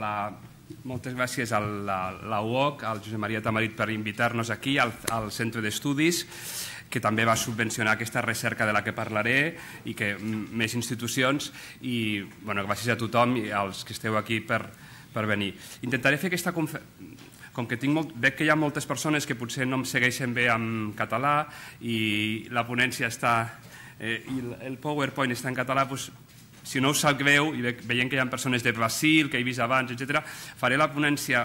la, moltes gràcies a la, la UOC, al Josep Maria Tamarit per invitar-nos aquí al, al Centre d'Estudis que també va subvencionar aquesta recerca de la que parlaré i que més institucions i bueno, gràcies a tothom i als que esteu aquí per, per venir. Intentaré fer aquesta com que tinc molt, veig que hi ha moltes persones que potser no em segueixen bé en català i la ponència està eh, i el PowerPoint està en català, doncs si no us sap greu, i veiem que hi ha persones de Brasil, que he vist abans, etc., faré la ponència,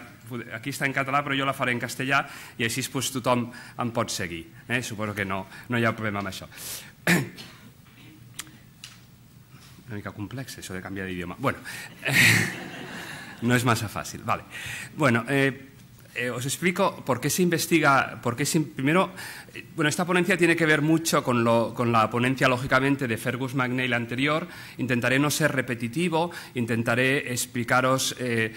aquí està en català, però jo la faré en castellà, i així doncs, tothom em pot seguir. Eh? Suposo que no, no hi ha problema amb això. Una mica complex, això de canviar d'idioma. Bueno, eh, no és massa fàcil. Vale. Bueno, eh, Eh, os explico por qué se investiga, por qué primero, eh, bueno, esta ponencia tiene que ver mucho con, la ponencia, lógicamente, de Fergus MacNeil anterior. Intentaré no ser repetitivo, intentaré explicaros eh,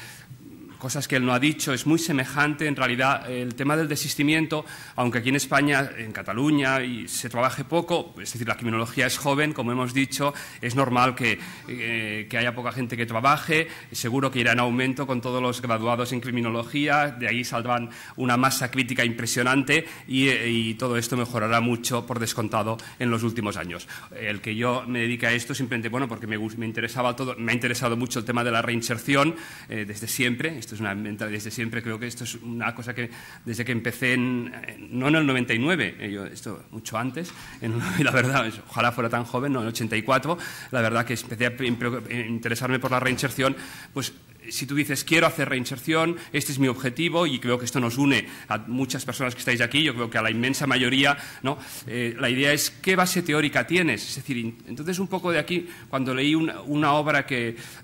cosas que él no ha dicho. Es muy semejante, en realidad, el tema del desistimiento, aunque aquí en España, en Cataluña, y se trabaje poco, es decir, la criminología es joven, como hemos dicho, es normal que, eh, haya poca gente que trabaje, seguro que irá en aumento con todos los graduados en criminología, de ahí saldrán una masa crítica impresionante y, eh, todo esto mejorará mucho, por descontado, en los últimos años. El que yo me dedique a esto simplemente, bueno, porque me, me interesaba todo, me ha interesado mucho el tema de la reinserción eh, desde siempre, esto es una mentalidad desde siempre, creo que esto es una cosa que desde que empecé, en, no en el 99, eh, esto mucho antes, en, la verdad, ojalá fuera tan joven, no, en el 84, la verdad que empecé a em, em, interesarme por la reinserción, pues si tú dices quiero hacer reinserción, este es mi objetivo y creo que esto nos une a muchas personas que estáis aquí, yo creo que a la inmensa mayoría, ¿no? Eh, la idea es qué base teórica tienes. Es decir, entonces un poco de aquí, cuando leí una, obra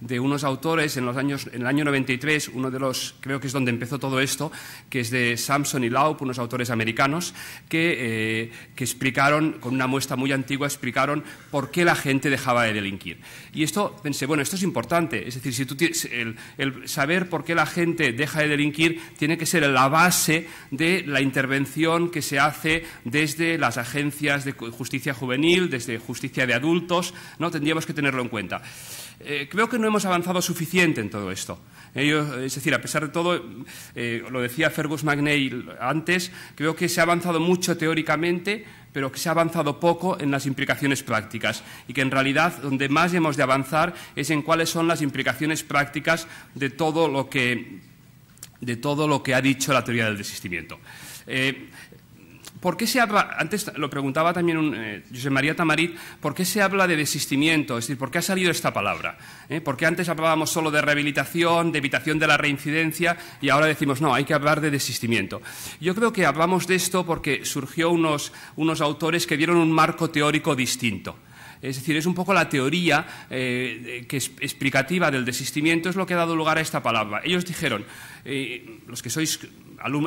de unos autores en, el año 93, uno de los, creo que es donde empezó todo esto, que es de Samson y Laup, unos autores americanos, eh, que, explicaron, con una muestra muy antigua, explicaron por qué la gente dejaba de delinquir. Y esto pensé, bueno, esto es importante. Es decir, si tú tienes el saber por qué la gente deja de delinquir tiene que ser la base de la intervención que se hace desde las agencias de justicia juvenil, desde justicia de adultos, ¿no? Tendríamos que tenerlo en cuenta. Eh, creo que no hemos avanzado suficiente en todo esto. Eh, es decir, a pesar de todo, eh, lo decía Fergus MacNeil antes, creo que se ha avanzado mucho teóricamente, pero que se ha avanzado poco en las implicaciones prácticas y que en realidad donde más hemos de avanzar es en cuáles son las implicaciones prácticas de todo lo que, de todo lo que ha dicho la teoría del desistimiento. ¿Por qué se habla, antes lo preguntaba también un, eh, José María Tamarit, ¿por qué se habla de desistimiento? Es decir, ¿por qué ha salido esta palabra? Eh, porque antes hablábamos solo de rehabilitación, de evitación de la reincidencia y ahora decimos, no, hay que hablar de desistimiento. Yo creo que hablamos de esto porque surgió unos, unos autores que dieron un marco teórico distinto. Es decir, es un poco la teoría eh, que explicativa del desistimiento, es lo que ha dado lugar a esta palabra. Ellos dijeron, los que sois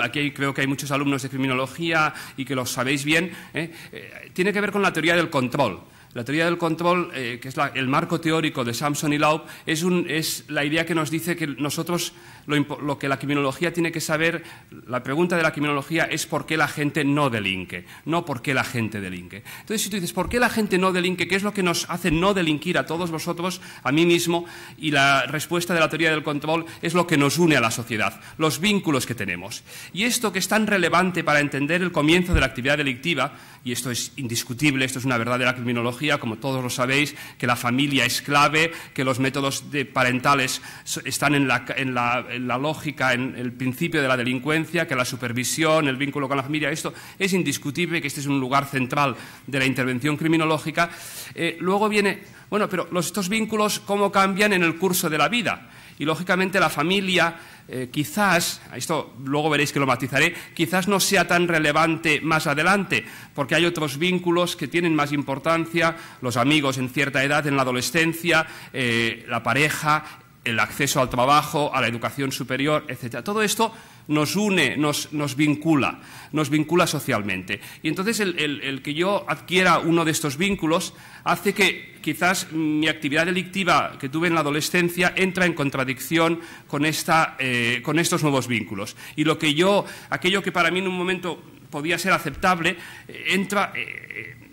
aquí creo que hay muchos alumnos de criminología y que lo sabéis bien, ¿eh? Eh, tiene que ver con la teoría del control. La teoría del control, eh, que es el marco teórico de Samson y Laub, es, un, la idea que nos dice que nosotros lo, lo, que la criminología tiene que saber, la pregunta de la criminología es por qué la gente no delinque, no por qué la gente delinque. Entonces, si tú dices, ¿por qué la gente no delinque? ¿Qué es lo que nos hace no delinquir a todos vosotros, a mí mismo? Y la respuesta de la teoría del control es lo que nos une a la sociedad, los vínculos que tenemos. Y esto que es tan relevante para entender el comienzo de la actividad delictiva, y esto es indiscutible, esto es una verdad de la criminología, como todos lo sabéis, que la familia es clave, que los métodos parentales están en la, lógica, en el principio de la delincuencia, que la supervisión, el vínculo con la familia, esto es indiscutible, que este es un lugar central de la intervención criminológica. Eh, luego viene, bueno, pero estos vínculos, ¿cómo cambian en el curso de la vida? Y lógicamente la familia eh, quizás, esto luego veréis que lo matizaré, quizás no sea tan relevante más adelante, porque hay otros vínculos que tienen más importancia, los amigos en cierta edad, en la adolescencia, eh, la pareja, el acceso al trabajo, a la educación superior, etc. Todo esto nos une, nos, vincula, nos vincula socialmente. Y entonces el, que yo adquiera uno de estos vínculos hace que quizás mi actividad delictiva que tuve en la adolescencia entra en contradicción con, eh, estos nuevos vínculos. Y lo que yo, aquello que para mí en un momento podía ser aceptable, eh, entra... Eh,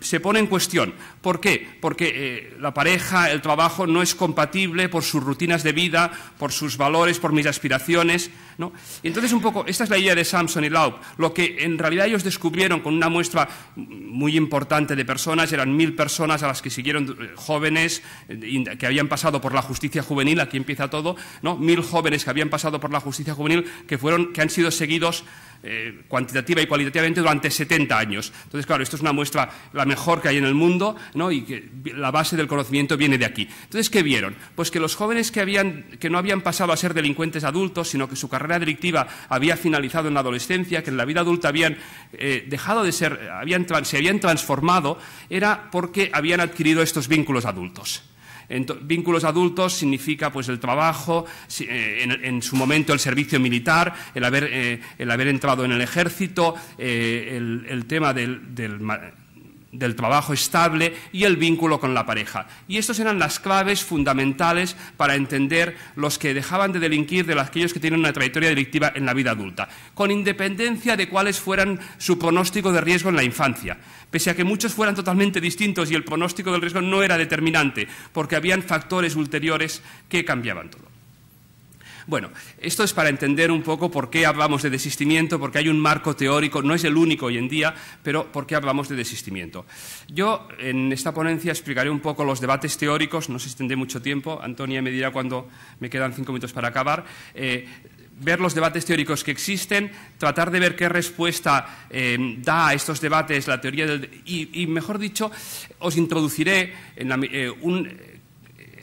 se pone en cuestión. ¿Por qué? Porque eh, la pareja, el trabajo no es compatible por sus rutinas de vida, por sus valores, por mis aspiraciones. Y entonces, un poco, esta es la idea de Samson y Laub. Lo que en realidad ellos descubrieron con una muestra muy importante de personas, eran mil personas a las que siguieron eh, jóvenes eh, que habían pasado por la justicia juvenil, aquí empieza todo, ¿no? mil jóvenes que habían pasado por la justicia juvenil que, fueron, que han sido seguidos eh, cuantitativa y cualitativamente durante 70 años. Entonces, claro, esto es una muestra la mejor que hay en el mundo ¿no? y que la base del conocimiento viene de aquí. Entonces, ¿qué vieron? Pues que los jóvenes que, no habían pasado a ser delincuentes adultos, sino que su carrera delictiva había finalizado en la adolescencia, que en la vida adulta habían eh, dejado de ser, habían, se habían transformado, era porque habían adquirido estos vínculos adultos vínculos adultos significa pues el trabajo, eh, en, su momento el servicio militar, el haber, eh, el haber entrado en el ejército, eh, el, tema del del trabajo estable y el vínculo con la pareja. Y estas eran las claves fundamentales para entender los que dejaban de delinquir de aquellos que tienen una trayectoria delictiva en la vida adulta, con independencia de cuáles fueran su pronóstico de riesgo en la infancia. Pese a que muchos fueran totalmente distintos y el pronóstico del riesgo no era determinante, porque habían factores ulteriores que cambiaban todo. Bueno, esto es para entender un poco por qué hablamos de desistimiento, porque hay un marco teórico, no es el único hoy en día, pero por qué hablamos de desistimiento. Yo en esta ponencia explicaré un poco los debates teóricos, no se extendé mucho tiempo, Antonia me dirá cuando me quedan cinco minutos para acabar. Eh, ver los debates teóricos que existen, tratar de ver qué respuesta eh, da a estos debates la teoría del... Y, mejor dicho, os introduciré en la, eh, un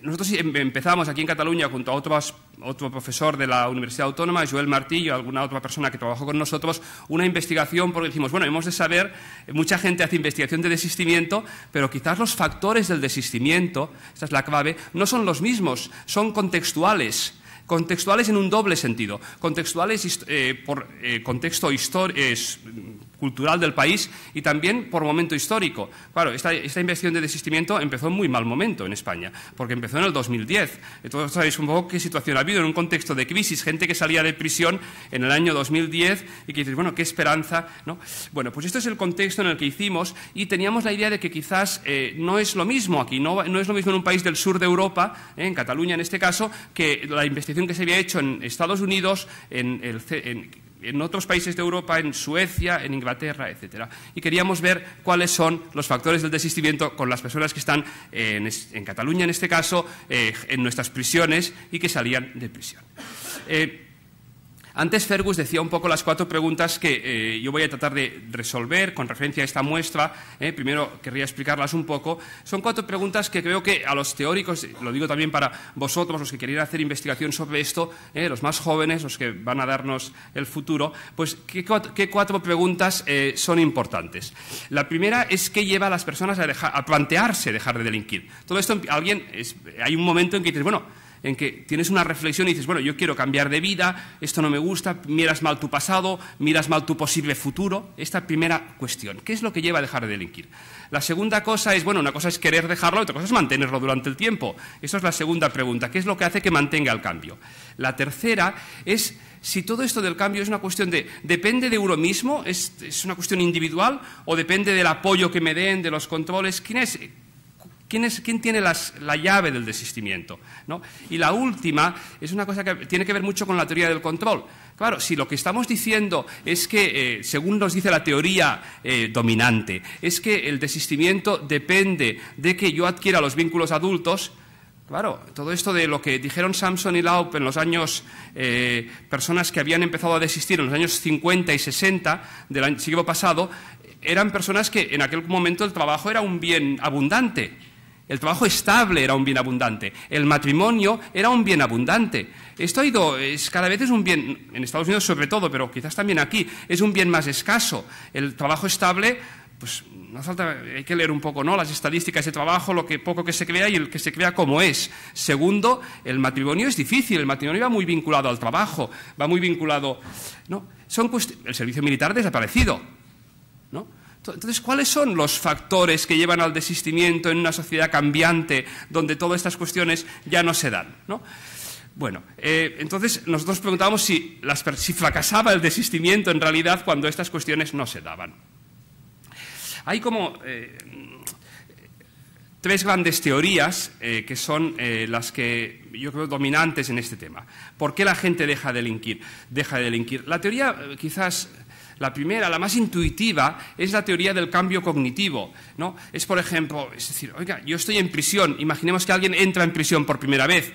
nosotros em, empezamos aquí en Cataluña junto a otro profesor de la Universidad Autónoma, Joel Martillo, alguna otra persona que trabajó con nosotros, una investigación porque dijimos, bueno, hemos de saber, mucha gente hace investigación de desistimiento, pero quizás los factores del desistimiento, esta es la clave, no son los mismos, son contextuales contextuales en un doble sentido, contextuales eh, por eh, contexto histórico, cultural del país y también por momento histórico. Claro, esta, inversión de desistimiento empezó en muy mal momento en España, porque empezó en el 2010. Entonces eh, sabéis un poco qué situación ha habido en un contexto de crisis, gente que salía de prisión en el año 2010 y que dices, bueno, qué esperanza, ¿no? Bueno, pues este es el contexto en el que hicimos y teníamos la idea de que quizás eh, no es lo mismo aquí, no, es lo mismo en un país del sur de Europa, eh, en Cataluña en este caso, que la investigación que se había hecho en Estados Unidos, en, el, en en otros países de Europa, en Suecia, en Inglaterra, etc. Y queríamos ver cuáles son los factores del desistimiento con las personas que están eh, en, Cataluña, en este caso, eh, en nuestras prisiones y que salían de prisión. Eh, antes Fergus decía un poco las cuatro preguntas que eh, yo voy a tratar de resolver con referencia a esta muestra. Eh, primero querría explicarlas un poco. Son cuatro preguntas que creo que a los teóricos, lo digo también para vosotros, los que queréis hacer investigación sobre esto, eh, los más jóvenes, los que van a darnos el futuro, pues qué, cuatro, preguntas son importantes. La primera es qué lleva a las personas a, plantearse dejar de delinquir. Todo esto, alguien, hay un momento en que dices, bueno, en que tienes una reflexión y dices, bueno, yo quiero cambiar de vida, esto no me gusta, miras mal tu pasado, miras mal tu posible futuro. Esta primera cuestión, ¿qué es lo que lleva a dejar de delinquir? La segunda cosa es, bueno, una cosa es querer dejarlo, otra cosa es mantenerlo durante el tiempo. Esa es la segunda pregunta, ¿qué es lo que hace que mantenga el cambio? La tercera es si todo esto del cambio es una cuestión de, depende de uno mismo, es, una cuestión individual o depende del apoyo que me den, de los controles, ¿quién es? ¿Quién, tiene la llave del desistimiento? Y la última es una cosa que tiene que ver mucho con la teoría del control. Claro, si lo que estamos diciendo es que, eh, según nos dice la teoría eh, dominante, es que el desistimiento depende de que yo adquiera los vínculos adultos, Claro, todo esto de lo que dijeron Samson y Laup en los años, eh, personas que habían empezado a desistir en los años 50 y 60 del siglo pasado, eran personas que en aquel momento el trabajo era un bien abundante. El trabajo estable era un bien abundante. El matrimonio era un bien abundante. Esto ha ido, cada vez es un bien, en Estados Unidos sobre todo, pero quizás también aquí, es un bien más escaso. El trabajo estable, pues no falta, hay que leer un poco, ¿no? Las estadísticas de trabajo, lo que poco que se crea y el que se crea como es. Segundo, el matrimonio es difícil. El matrimonio va muy vinculado al trabajo, va muy vinculado, ¿no? Son el servicio militar desaparecido. Entonces, ¿cuáles son los factores que llevan al desistimiento en una sociedad cambiante donde todas estas cuestiones ya no se dan? Bueno, eh, entonces nosotros preguntábamos si, fracasaba el desistimiento en realidad cuando estas cuestiones no se daban. Hay como eh, tres grandes teorías eh, que son las que yo creo dominantes en este tema. ¿Por qué la gente deja delinquir? Deja de delinquir. La teoría quizás la primera, la más intuitiva, es la teoría del cambio cognitivo. ¿no? Es, por ejemplo, es decir, oiga, yo estoy en prisión, imaginemos que alguien entra en prisión por primera vez.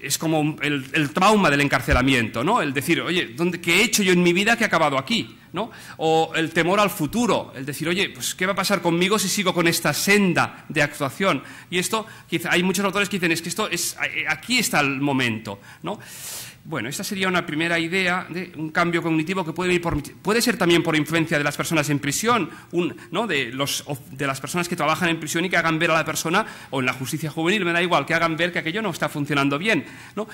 Es como el, trauma del encarcelamiento, ¿no? El decir, oye, ¿qué he hecho yo en mi vida que he acabado aquí? ¿no? O el temor al futuro, el decir, oye, pues ¿qué va a pasar conmigo si sigo con esta senda de actuación? Y esto, hay muchos autores que dicen, es que esto es, aquí está el momento, ¿no? Bueno, esta sería una primera idea de un cambio cognitivo que puede, ir por, puede ser también por influencia de las personas en prisión, ¿no? de, los, de las personas que trabajan en prisión y que hagan ver a la persona, o en la justicia juvenil, me da igual, que hagan ver que aquello no está funcionando bien,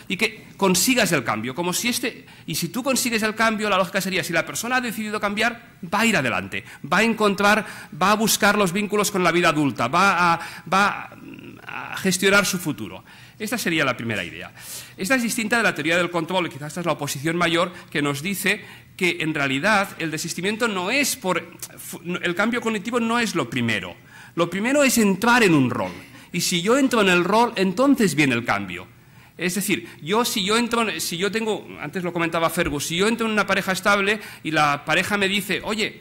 y que consigas el cambio, como si este, y si tú consigues el cambio, la lógica sería, si la persona ha decidido cambiar, va a ir adelante, va a encontrar, va a buscar los vínculos con la vida adulta, va a, va a a gestionar su futuro. Esta sería la primera idea. Esta es distinta de la teoría del control, quizás esta es la oposición mayor, que nos dice que en realidad el desistimiento no es por... el cambio cognitivo no es lo primero. Lo primero es entrar en un rol. Y si yo entro en el rol, entonces viene el cambio. Es decir, yo si yo entro, si yo tengo, antes lo comentaba Fergus, si yo entro en una pareja estable y la pareja me dice, oye,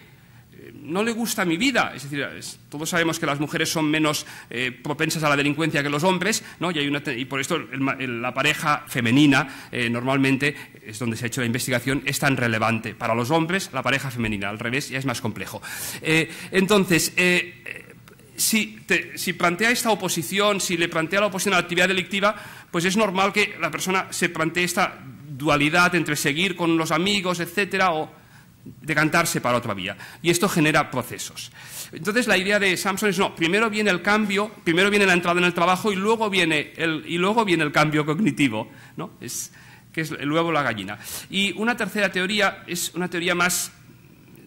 no le gusta mi vida. Es decir, todos sabemos que las mujeres son menos eh, propensas a la delincuencia que los hombres, ¿no? y, por esto la pareja femenina eh, normalmente es donde se ha hecho la investigación, es tan relevante. Para los hombres, la pareja femenina, al revés, ya es más complejo. Eh, entonces, si, si, plantea esta oposición, si le plantea la oposición a la actividad delictiva, pues es normal que la persona se plantee esta dualidad entre seguir con los amigos, etcétera, o decantarse para otra vía. Y esto genera procesos. Entonces la idea de Samson es no, primero viene el cambio, primero viene la entrada en el trabajo y luego viene el, y luego viene el cambio cognitivo, ¿no? Es, que es luego la gallina. Y una tercera teoría es una teoría más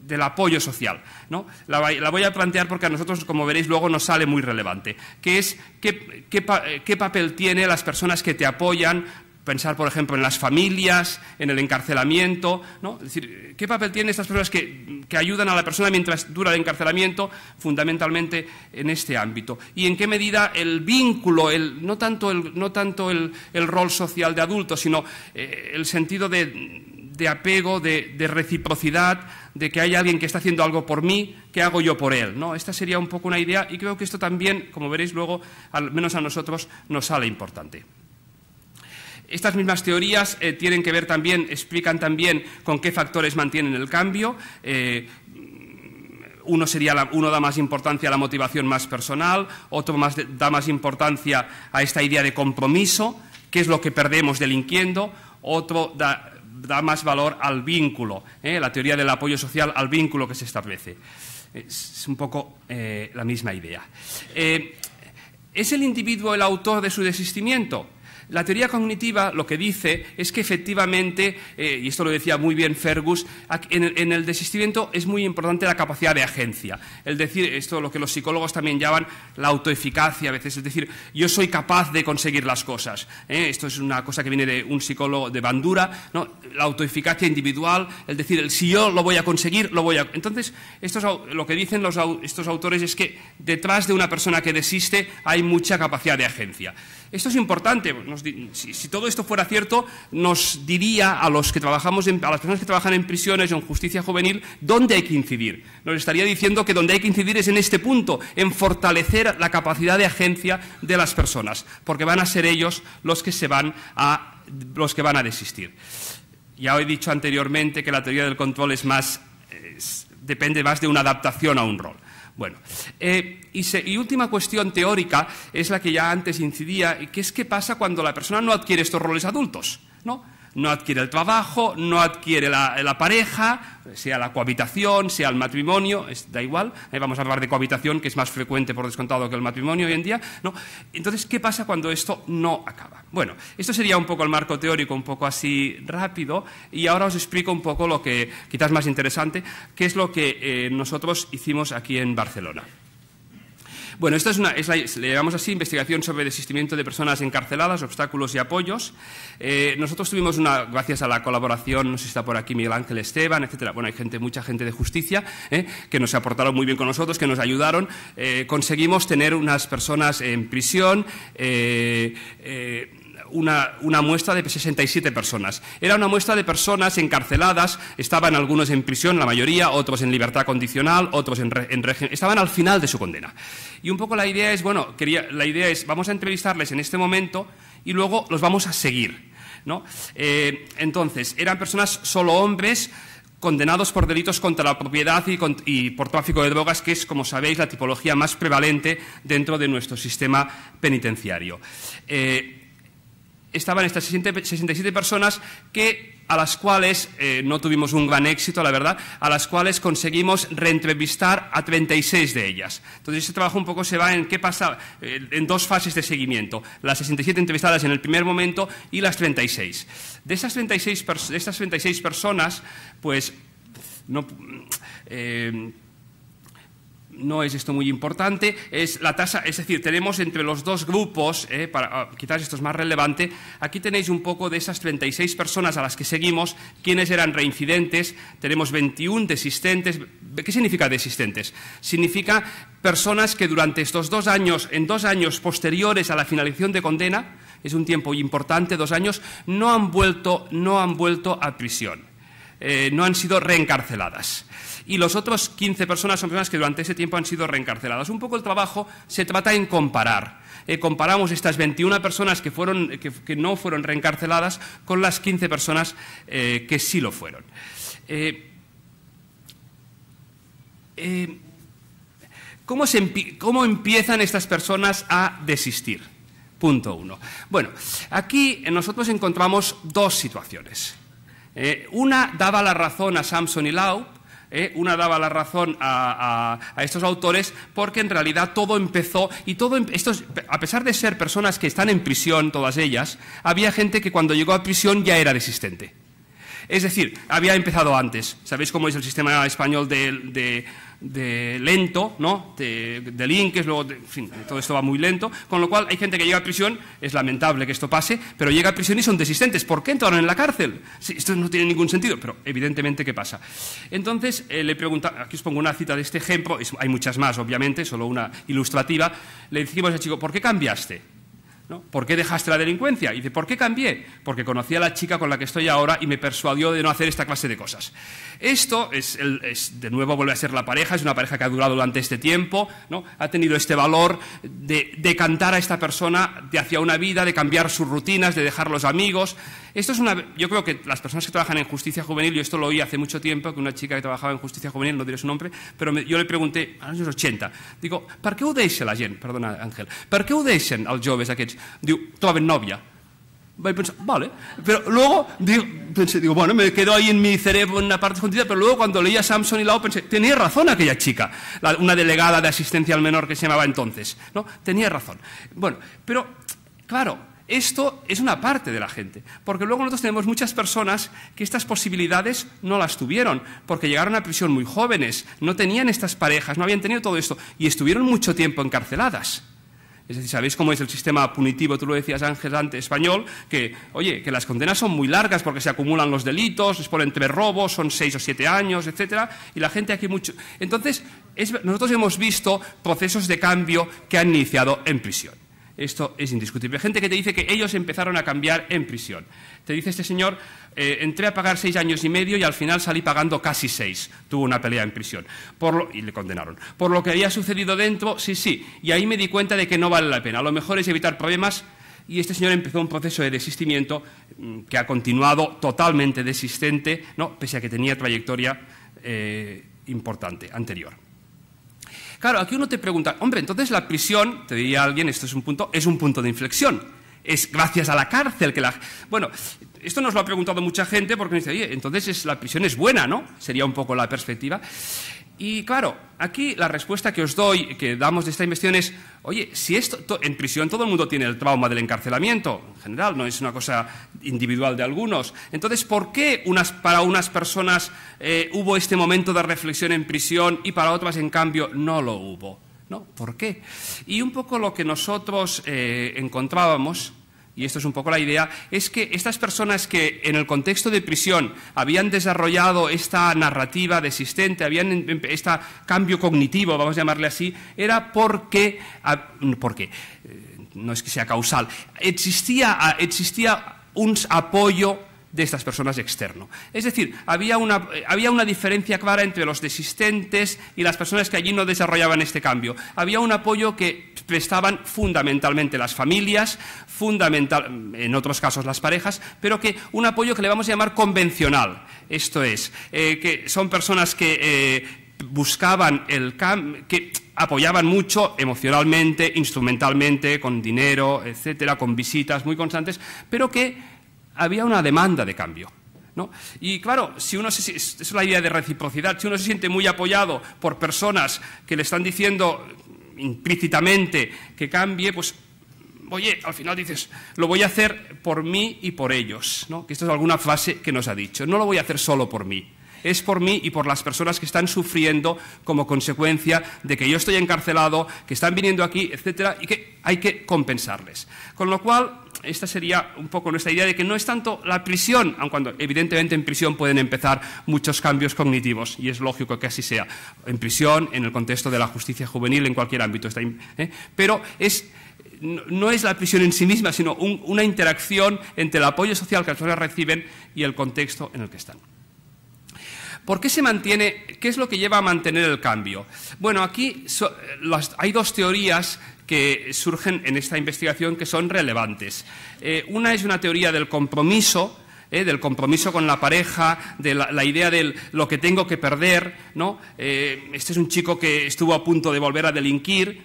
del apoyo social. ¿no? La, voy a plantear porque a nosotros, como veréis, luego nos sale muy relevante, que es qué, papel tienen las personas que te apoyan, pensar, por ejemplo, en las familias, en el encarcelamiento, ¿no? Es decir, ¿qué papel tienen estas personas que, ayudan a la persona mientras dura el encarcelamiento, fundamentalmente en este ámbito? ¿Y en qué medida el vínculo, el, no tanto, el, no tanto el, rol social de adulto, sino eh, el sentido de, apego, de, reciprocidad, de que hay alguien que está haciendo algo por mí, ¿qué hago yo por él. ¿no? Esta sería un poco una idea y creo que esto también, como veréis luego, al menos a nosotros nos sale importante. Estas mismas teorías eh, tienen que ver también, explican también con qué factores mantienen el cambio. Eh, uno, da más importancia a la motivación más personal, otro da más importancia a esta idea de compromiso, qué es lo que perdemos delinquiendo, otro da, más valor al vínculo, ¿eh? la teoría del apoyo social al vínculo que se establece. Es un poco la misma idea. ¿Es el individuo el autor de su desistimiento? La teoría cognitiva lo que dice es que efectivamente, eh, y esto lo decía muy bien Fergus, en el, desistimiento es muy importante la capacidad de agencia. Es decir, esto es lo que los psicólogos también llaman la autoeficacia a veces, es decir, yo soy capaz de conseguir las cosas. ¿eh? Esto es una cosa que viene de un psicólogo de Bandura, la autoeficacia individual, es decir, el, si yo lo voy a conseguir, lo voy a... Entonces, esto es, lo que dicen estos autores es que detrás de una persona que desiste hay mucha capacidad de agencia. Esto es importante. si, todo esto fuera cierto, nos diría a, los que trabajamos en, a las personas que trabajan en prisiones o en justicia juvenil dónde hay que incidir. Nos estaría diciendo que donde hay que incidir es en este punto, en fortalecer la capacidad de agencia de las personas, porque van a ser ellos los que se van a los que van a desistir. Ya he dicho anteriormente que la teoría del control es más depende más de una adaptación a un rol. Bueno, eh, y, última cuestión teórica es la que ya antes incidía, que es qué pasa cuando la persona no adquiere estos roles adultos, ¿no? no adquiere el trabajo, no adquiere la, pareja, sea la cohabitación, sea el matrimonio, da igual, ahí eh, vamos a hablar de cohabitación, que es más frecuente por descontado que el matrimonio hoy en día. Entonces, ¿qué pasa cuando esto no acaba? Bueno, esto sería un poco el marco teórico, un poco así rápido, y ahora os explico un poco lo que quizás más interesante, que es lo que eh, nosotros hicimos aquí en Barcelona. Bueno, esta es una, es la, le llamamos así, investigación sobre desistimiento de personas encarceladas, obstáculos y apoyos. Eh, nosotros tuvimos una, gracias a la colaboración, no sé si está por aquí Miguel Ángel Esteban, etcétera. Bueno, hay gente, mucha gente de justicia eh, que nos aportaron muy bien con nosotros, que nos ayudaron. Eh, conseguimos tener unas personas en prisión una, muestra de 67 personas. Era una muestra de personas encarceladas, estaban algunos en prisión, la mayoría, otros en libertad condicional, otros en, régimen, estaban al final de su condena. Y un poco la idea es, bueno, quería, la idea es, vamos a entrevistarles en este momento y luego los vamos a seguir. ¿no? Eh, entonces, eran personas solo hombres condenados por delitos contra la propiedad y, por tráfico de drogas, que es, como sabéis, la tipología más prevalente dentro de nuestro sistema penitenciario. Eh, estaban estas 67 personas a las cuales eh, no tuvimos un gran éxito, la verdad, a las cuales conseguimos reentrevistar a 36 de ellas. Entonces, este trabajo un poco se va en qué eh, dos fases de seguimiento, las 67 entrevistadas en el primer momento y las 36. De, esas estas 36 personas, pues eh, no es esto muy importante, es la tasa, es decir, tenemos entre los dos grupos, eh, ah, quizás esto es más relevante, aquí tenéis un poco de esas 36 personas a las que seguimos, quienes eran reincidentes, tenemos 21 desistentes. ¿Qué significa desistentes? Significa personas que durante estos dos años, en dos años posteriores a la finalización de condena, es un tiempo importante, dos años, no han vuelto, no han vuelto a prisión, eh, no han sido reencarceladas y los otros 15 personas son personas que durante ese tiempo han sido reencarceladas. Un poco el trabajo se trata en comparar. Eh, comparamos estas 21 personas que, no fueron reencarceladas con las 15 personas eh, que sí lo fueron. Eh, ¿cómo, empiezan estas personas a desistir? Punto uno. Bueno, aquí nosotros encontramos dos situaciones. una daba la razón a Samson y Lau ¿eh? una daba la razón a, estos autores porque en realidad todo empezó y todo em-, estos, a pesar de ser personas que están en prisión todas ellas, había gente que cuando llegó a prisión ya era resistente. Es decir, había empezado antes. ¿Sabéis cómo es el sistema español de, lento, ¿no? de, de luego, en fin, todo esto va muy lento? Con lo cual, hay gente que llega a prisión, es lamentable que esto pase, pero llega a prisión y son desistentes. ¿Por qué entraron en la cárcel? esto no tiene ningún sentido, pero evidentemente, ¿qué pasa? Entonces, eh, le pregunta, aquí os pongo una cita de este ejemplo, hay muchas más, obviamente, solo una ilustrativa. Le decimos al chico, ¿por qué cambiaste? ¿Por qué dejaste la delincuencia? Y dice, ¿por qué cambié? Porque conocí a la chica con la que estoy ahora y me persuadió de no hacer esta clase de cosas. Esto es, de nuevo, vuelve a ser la pareja, es una pareja que ha durado durante este tiempo, ¿no? ha tenido este valor de, cantar a esta persona de hacia una vida, de cambiar sus rutinas, de dejar los amigos. Esto es yo creo que las personas que trabajan en justicia juvenil, y esto lo oí hace mucho tiempo, que una chica que trabajaba en justicia juvenil, no diré su nombre, pero yo le pregunté, a los años 80, digo, ¿Por qué ho la gente? Perdona, Ángel, qué al joves Digo, ¿tú novia? vale. Pero luego digo, bueno, me quedó ahí en mi cerebro en una parte escondida, pero luego cuando leía Samson y Lao pensé, tenía razón aquella chica, una delegada de asistencia al menor que se llamaba entonces, ¿no? Tenía razón. Bueno, pero claro, esto es una parte de la gente, porque luego nosotros tenemos muchas personas que estas posibilidades no las tuvieron, porque llegaron a prisión muy jóvenes, no tenían estas parejas, no habían tenido todo esto, y estuvieron mucho tiempo encarceladas. Es decir, ¿sabéis cómo es el sistema punitivo? Tú lo decías, Ángel, antes, español, que, oye, que las condenas son muy largas porque se acumulan los delitos, es por entre robos, son seis o siete años, etcétera, y la gente aquí mucho... Entonces, nosotros hemos visto procesos de cambio que han iniciado en prisión. Esto es indiscutible. Gente que te dice que ellos empezaron a cambiar en prisión. Te dice este señor, eh, entré a pagar seis años y medio y al final salí pagando casi seis. Tuvo una pelea en prisión. y le condenaron. Por lo que había sucedido dentro, sí, sí. Y ahí me di cuenta de que no vale la pena. A lo mejor es evitar problemas y este señor empezó un proceso de desistimiento mm, que ha continuado totalmente desistente, ¿no? pese a que tenía trayectoria eh, importante anterior. Claro, aquí uno te pregunta, hombre, entonces la prisión, te diría alguien, esto es un punto, es un punto de inflexión. Es gracias a la cárcel que la... Bueno, esto nos lo ha preguntado mucha gente porque dice, oye, entonces es, la prisión es buena, ¿no? Sería un poco la perspectiva. Y claro, aquí la respuesta que os doy, que damos de esta investigación es, oye, si esto, en prisión todo el mundo tiene el trauma del encarcelamiento, en general, no es una cosa individual de algunos. Entonces, ¿por qué para unas personas eh, hubo este momento de reflexión en prisión y para otras, en cambio, no lo hubo? ¿No? ¿Por qué? Y un poco lo que nosotros eh, encontrábamos y esto es un poco la idea, es que estas personas que en el contexto de prisión habían desarrollado esta narrativa desistente, habían este cambio cognitivo, vamos a llamarle así, era porque, ah, porque eh, no es que sea causal, existía, ah, existía un apoyo de estas personas externo. Es decir, había una, eh, había una diferencia clara entre los desistentes y las personas que allí no desarrollaban este cambio. Había un apoyo que prestaban fundamentalmente las familias, fundamental, mm, en otros casos las parejas, pero que un apoyo que le vamos a llamar convencional. Esto es, eh, que son personas que eh, buscaban el cambio, que apoyaban mucho emocionalmente, instrumentalmente, con dinero, etcétera, con visitas muy constantes, pero que había una demanda de cambio. ¿no? Y claro, si uno se, es la idea de reciprocidad, si uno se siente muy apoyado por personas que le están diciendo implícitamente que cambie, pues oye, al final dices, lo voy a hacer por mí y por ellos, ¿no? que esto es alguna frase que nos ha dicho, no lo voy a hacer solo por mí, es por mí y por las personas que están sufriendo como consecuencia de que yo estoy encarcelado, que están viniendo aquí, etcétera, y que hay que compensarles. Con lo cual, esta sería un poco nuestra idea de que no es tanto la prisión, aunque cuando evidentemente en prisión pueden empezar muchos cambios cognitivos, y es lógico que así sea, en prisión, en el contexto de la justicia juvenil, en cualquier ámbito, está, ¿eh? pero no es la prisión en sí misma, sino una interacción entre el apoyo social que las personas reciben y el contexto en el que están. ¿Por qué se mantiene? ¿Qué es lo que lleva a mantener el cambio? Bueno, aquí hay dos teorías que surgen en esta investigación que son relevantes. Eh, una es una teoría del compromiso, eh, del compromiso con la pareja, de la, idea de lo que tengo que perder, eh, este es un chico que estuvo a punto de volver a delinquir,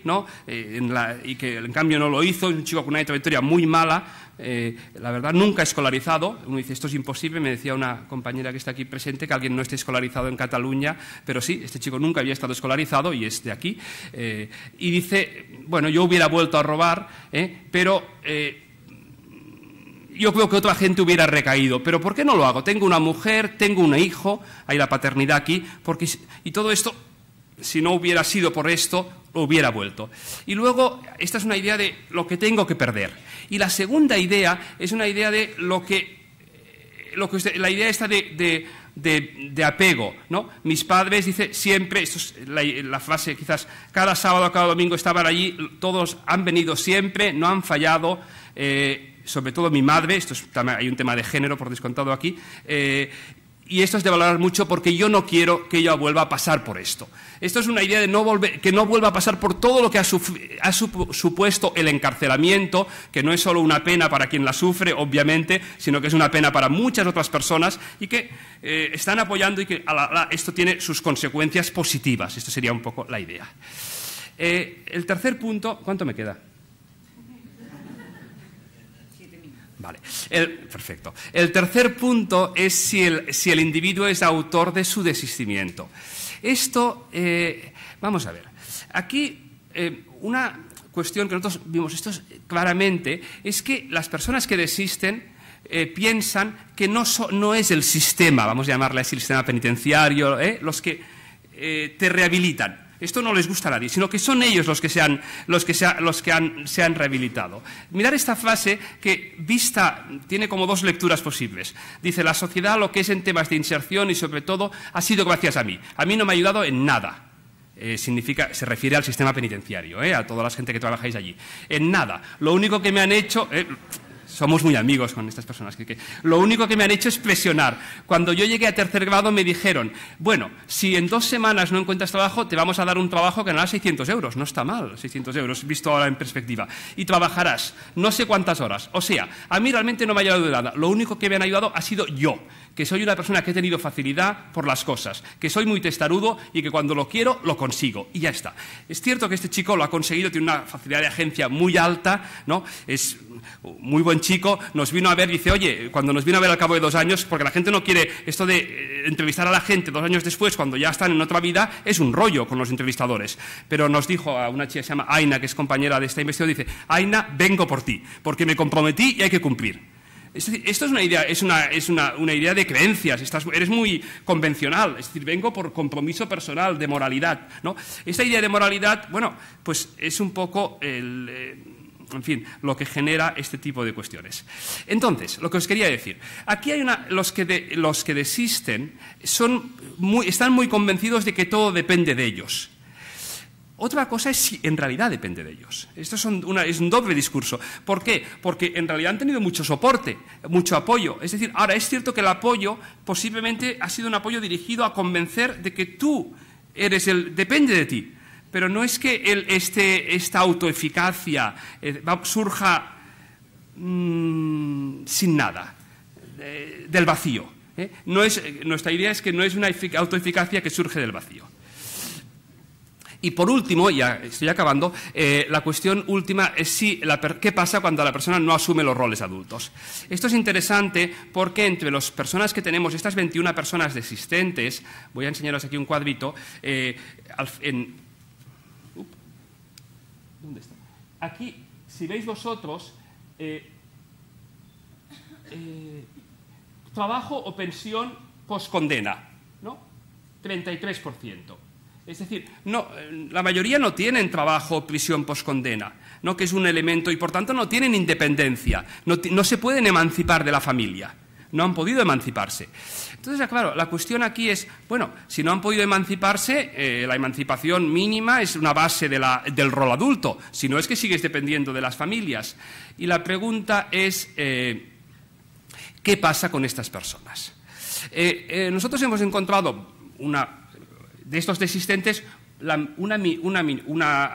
y que en cambio no lo hizo, es un chico con una trayectoria muy mala, eh, la verdad, nunca escolarizado. Uno dice, esto es imposible. Me decía una compañera que está aquí presente que alguien no esté escolarizado en Cataluña, pero sí, este chico nunca había estado escolarizado y es de aquí. Eh, y dice, bueno, yo hubiera vuelto a robar, ¿eh? pero yo creo que otra gente hubiera recaído. Pero ¿por qué no lo hago? Tengo una mujer, tengo un hijo, hay la paternidad aquí, porque, y todo esto si no hubiera sido por esto, hubiera vuelto. Y luego, esta es una idea de lo que tengo que perder. Y la segunda idea es una idea de lo que, eh, lo que la idea está de, de, apego, ¿no? Mis padres, dice, siempre, esto la, frase quizás, cada sábado, cada domingo estaban allí, todos han venido siempre, no han fallado, eh, sobre todo mi madre, esto hay un tema de género por descontado aquí, eh, y esto es de valorar mucho porque yo no quiero que ella vuelva a pasar por esto. Esto es una idea de no volver, que no vuelva a pasar por todo lo que ha, supuesto el encarcelamiento, que no es solo una pena para quien la sufre, obviamente, sino que es una pena para muchas otras personas y que eh, están apoyando y que esto tiene sus consecuencias positivas. Esto sería un poco la idea. Eh, el tercer punto, ¿cuánto me queda? el, perfecto. El tercer punto es si el, individuo es autor de su desistimiento. Esto, eh, vamos a ver, aquí eh, una cuestión que nosotros vimos esto eh, claramente es que las personas que desisten piensan que no, no, es el sistema, vamos a llamarle así, el sistema penitenciario, los que te rehabilitan. Esto no les gusta a nadie, sino que son ellos los que, se han, los que, rehabilitado. Mirar esta frase que vista tiene como dos lecturas posibles. Dice, la sociedad lo que es en temas de inserción y sobre todo ha sido gracias a mí. A mí no me ha ayudado en nada. Eh, significa, se refiere al sistema penitenciario, eh, a toda la gente que trabajáis allí. En nada. Lo único que me han hecho... Eh, somos muy amigos con estas personas. Que, lo único que me han hecho es presionar. Cuando yo llegué a tercer grado me dijeron, bueno, si en dos semanas no encuentras trabajo, te vamos a dar un trabajo que ganará 600 euros. No está mal, 600 euros, visto ahora en perspectiva. Y trabajarás no sé cuántas horas. O sea, a mí realmente no me ha ayudado de nada. Lo único que me han ayudado ha sido yo, que soy una persona que he tenido facilidad por las cosas, que soy muy testarudo y que cuando lo quiero, lo consigo. Y ya está. Es cierto que este chico lo ha conseguido, tiene una facilidad de agencia muy alta, ¿no? Es muy buen chico, nos vino a ver, y dice, oye, cuando nos vino a ver al cabo de dos años, porque la gente no quiere esto de eh, entrevistar a la gente dos años después, cuando ya están en otra vida, es un rollo con los entrevistadores. Pero nos dijo a una chica que se llama Aina, que es compañera de esta investigación, dice, Aina, vengo por ti, porque me comprometí y hay que cumplir. esto es una idea, es una, idea de creencias, estás, eres muy convencional, es decir, vengo por compromiso personal, de moralidad. ¿no? Esta idea de moralidad, bueno, pues es un poco el, eh, en fin, lo que genera este tipo de cuestiones. Entonces, lo que os quería decir, aquí hay una, los que, los que desisten son están muy convencidos de que todo depende de ellos. Otra cosa es si en realidad depende de ellos. Esto es un, es un doble discurso. ¿Por qué? Porque en realidad han tenido mucho soporte, mucho apoyo. Es decir, ahora es cierto que el apoyo posiblemente ha sido un apoyo dirigido a convencer de que tú eres el... depende de ti. Pero no es que este, esta autoeficacia eh, surja mm, sin nada, del vacío. ¿eh? nuestra idea es que no es una autoeficacia que surge del vacío. Y por último, ya estoy acabando, eh, la cuestión última es si qué pasa cuando la persona no asume los roles adultos. Esto es interesante porque entre las personas que tenemos, estas 21 personas desistentes, voy a enseñaros aquí un cuadrito, en, aquí, si veis vosotros, eh, eh, trabajo o pensión poscondena, ¿no? 33%. Es decir, eh, la mayoría no tienen trabajo o prisión poscondena, ¿no? que es un elemento y por tanto no tienen independencia, no, no se pueden emancipar de la familia no han podido emanciparse. Entonces, claro, la cuestión aquí es, bueno, si no han podido emanciparse, eh, la emancipación mínima es una base del rol adulto, si no es que sigues dependiendo de las familias. Y la pregunta es, eh, ¿qué pasa con estas personas? Eh, nosotros hemos encontrado una, de estos desistentes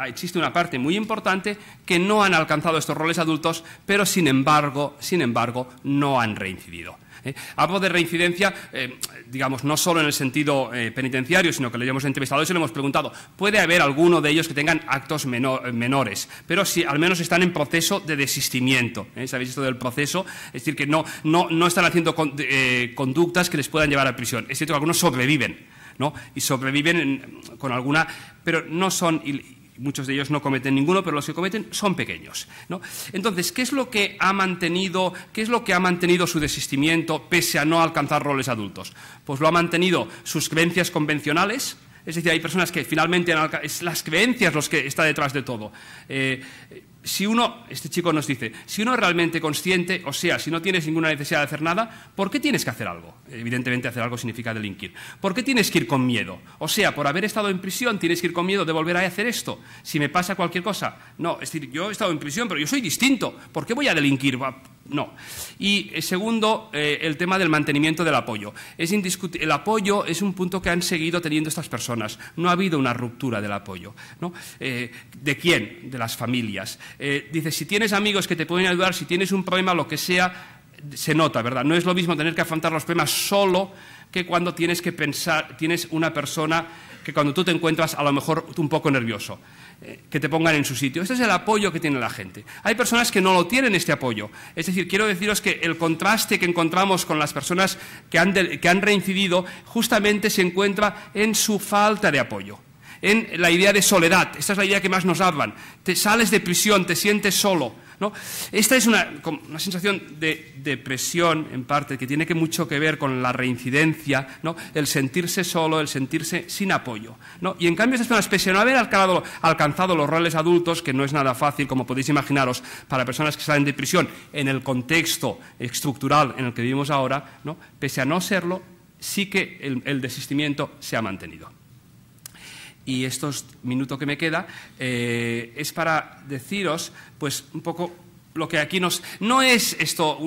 existe una parte muy importante que no han alcanzado estos roles adultos, pero sin embargo, sin embargo, no han reincidido. ¿eh? Hablo de reincidencia, eh, digamos, no solo en el sentido eh, penitenciario, sino que le hemos entrevistado y se le hemos preguntado, ¿puede haber alguno de ellos que tengan actos menores? Pero si al menos están en proceso de desistimiento. ¿Sabéis esto del proceso? Es decir, que no, no, no están haciendo conductas que les puedan llevar a prisión. Es cierto que algunos sobreviven, ¿no? Y sobreviven con alguna... Pero no son muchos de ellos no cometen ninguno, pero los que cometen son pequeños. Entonces, ¿qué es lo que ha mantenido, qué es lo que ha mantenido su desistimiento pese a no alcanzar roles adultos? Pues lo ha mantenido sus creencias convencionales, es decir, hay personas que finalmente es las creencias los que está detrás de todo. Eh, si uno, este chico nos dice, si uno es realmente consciente, o sea, si no tienes ninguna necesidad de hacer nada, ¿por qué tienes que hacer algo? Evidentemente hacer algo significa delinquir. ¿Por qué tienes que ir con miedo? O sea, por haber estado en prisión tienes que ir con miedo de volver a hacer esto. Si me pasa cualquier cosa. No, es decir, yo he estado en prisión, pero yo soy distinto. ¿Por qué voy a delinquir? No. Y eh, segundo, eh, el tema del mantenimiento del apoyo. Es el apoyo es un punto que han seguido teniendo estas personas. No ha habido una ruptura del apoyo. Eh, ¿De quién? De las familias. dice, si tienes amigos que te pueden ayudar, si tienes un problema, lo que sea, se nota, ¿verdad? No es lo mismo tener que afrontar los problemas solo que cuando tienes que pensar, tienes una persona que cuando tú te encuentras a lo mejor un poco nervioso, eh, que te pongan en su sitio. Este es el apoyo que tiene la gente. Hay personas que no lo tienen este apoyo. Es decir, quiero deciros que el contraste que encontramos con las personas que han, que han reincidido justamente se encuentra en su falta de apoyo en la idea de soledad. Esta es la idea que más nos hablan. Te sales de prisión, te sientes solo, ¿no? Esta es una, sensación de depresión, en parte, que tiene mucho que ver con la reincidencia, el sentirse solo, el sentirse sin apoyo. Y en cambio, estas personas, pese a no haber alcanzado, los roles adultos, que no es nada fácil, como podéis imaginaros, para personas que salen de prisión en el contexto estructural en el que vivimos ahora, pese a no serlo, sí que el desistimiento se ha mantenido y estos minutos que me queda eh, es para deciros pues un poco lo que aquí nos... No es esto...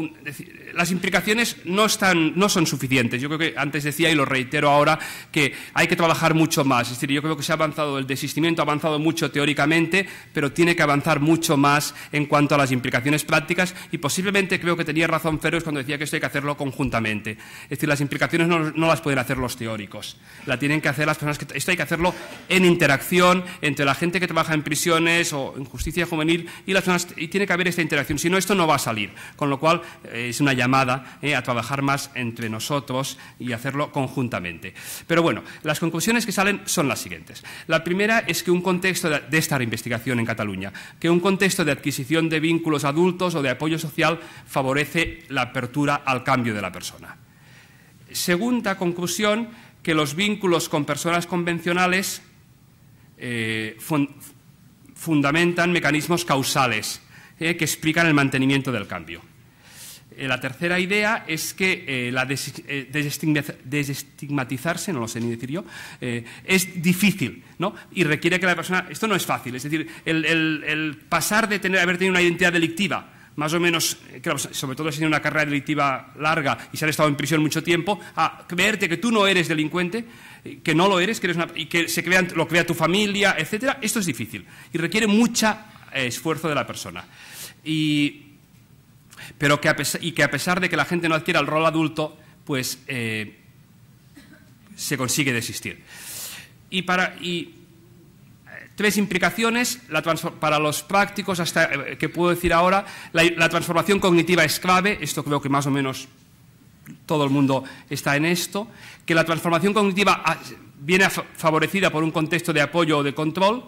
las implicaciones no, están, no son suficientes. Yo creo que antes decía, y lo reitero ahora, que hay que trabajar mucho más. Es decir, yo creo que se ha avanzado, el desistimiento ha avanzado mucho teóricamente, pero tiene que avanzar mucho más en cuanto a las implicaciones prácticas y posiblemente creo que tenía razón Ferros cuando decía que esto hay que hacerlo conjuntamente. Es decir, las implicaciones no, las pueden hacer los teóricos. La tienen que hacer las personas que... Esto hay que hacerlo en interacción entre la gente que trabaja en prisiones o en justicia juvenil y las personas... Y tiene que haber esta si no esto no va a salir. Con lo cual eh, es una llamada eh, a trabajar más entre nosotros y hacerlo conjuntamente. Pero bueno, las conclusiones que salen son las siguientes. La primera es que un contexto de, esta investigación en Cataluña, que un contexto de adquisición de vínculos adultos o de apoyo social favorece la apertura al cambio de la persona. Segunda conclusión, que los vínculos con personas convencionales eh, fundamentan mecanismos causales eh, que explican el mantenimiento del cambio. Eh, la tercera idea es que eh, la desestigmatizarse, no lo sé ni decir yo, es difícil ¿no? y requiere que la persona... Esto no es fácil, es decir, el, pasar de tener, haber tenido una identidad delictiva más o menos, sobre todo si tiene una carrera delictiva larga y se ha estado en prisión mucho tiempo, a creerte que tú no eres delincuente, que no lo eres, que eres y que se crean, lo crea tu familia, etcétera, esto es difícil y requiere mucha esfuerzo de la persona. Y, pero que a pesar, y que a pesar de que la gente no adquiera el rol adulto, pues eh, se consigue desistir. Y, para, eh, tres implicaciones para los prácticos, hasta eh, que puedo decir ahora, la, transformación cognitiva es clave, esto creo que más o menos todo el mundo está en esto, que la transformación cognitiva ah, viene favorecida por un contexto de apoyo o de control,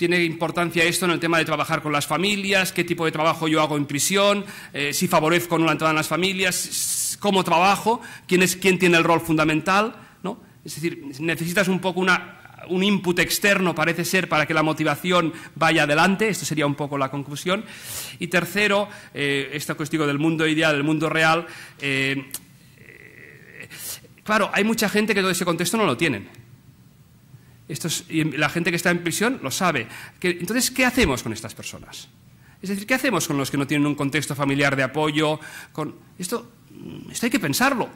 tiene importancia esto en el tema de trabajar con las familias, qué tipo de trabajo yo hago en prisión, eh, si favorezco o no la entrada en las familias, cómo trabajo, quién, es, quién tiene el rol fundamental. ¿no? Es decir, necesitas un poco una, un input externo, parece ser, para que la motivación vaya adelante. Esto sería un poco la conclusión. Y tercero, eh, esto que os digo del mundo ideal, del mundo real. Eh, eh, claro, hay mucha gente que todo ese contexto no lo tienen. Esto y la gente que está en prisión lo sabe. entonces, ¿qué hacemos con estas personas? Es decir, ¿qué hacemos con los que no tienen un contexto familiar de apoyo? Esto, mm, esto hay que pensarlo.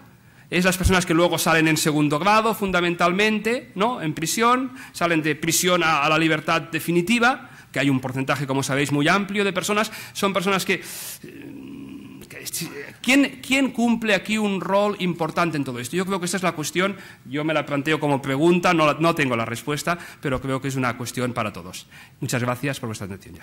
Es las personas que luego salen en segundo grado, fundamentalmente, ¿no? En prisión, salen de prisión a la libertad definitiva, que hay un porcentaje, como sabéis, muy amplio de personas. Son personas que eh, eh, ¿quién, ¿Quién cumple aquí un rol importante en todo esto? Yo creo que esta es la cuestión, yo me la planteo como pregunta, no, no tengo la respuesta, pero creo que es una cuestión para todos. Muchas gracias por vuestra atención.